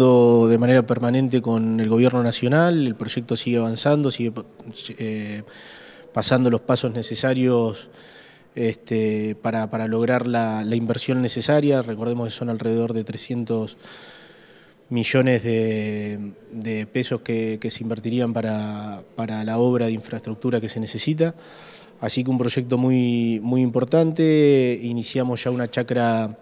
de manera permanente con el gobierno nacional, el proyecto sigue avanzando, sigue eh, pasando los pasos necesarios este, para, lograr la, inversión necesaria. Recordemos que son alrededor de 300 millones de, pesos que, se invertirían para, la obra de infraestructura que se necesita. Así que un proyecto muy, muy importante. Iniciamos ya una chacra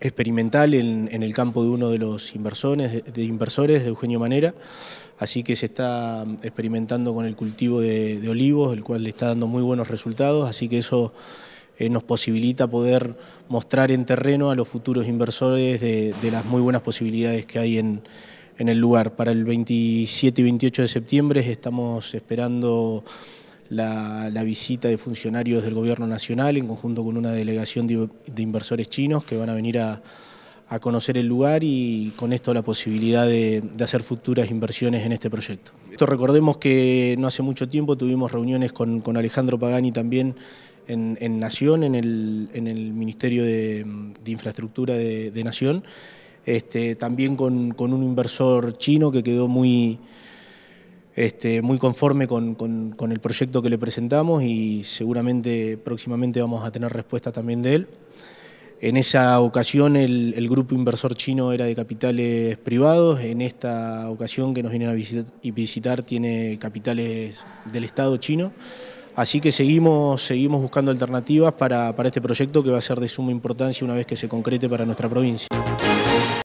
experimental en, el campo de uno de los inversores de, inversores, de Eugenio Manera, así que se está experimentando con el cultivo de, olivos, el cual le está dando muy buenos resultados, así que eso eh, nos posibilita poder mostrar en terreno a los futuros inversores de, las muy buenas posibilidades que hay en, en el lugar. Para el 27 y 28 de septiembre estamos esperando la, visita de funcionarios del gobierno nacional en conjunto con una delegación de, inversores chinos que van a venir a, conocer el lugar y con esto la posibilidad de, hacer futuras inversiones en este proyecto. Esto recordemos que no hace mucho tiempo tuvimos reuniones con, Alejandro Pagani también en, Nación, en el, Ministerio de, Infraestructura de, Nación, este, también con un inversor chino que quedó muy este, muy conforme con, el proyecto que le presentamos y seguramente próximamente vamos a tener respuesta también de él. En esa ocasión el, grupo inversor chino era de capitales privados, en esta ocasión que nos vienen a visitar, tiene capitales del Estado chino, Así que seguimos, seguimos buscando alternativas para, este proyecto que va a ser de suma importancia una vez que se concrete para nuestra provincia.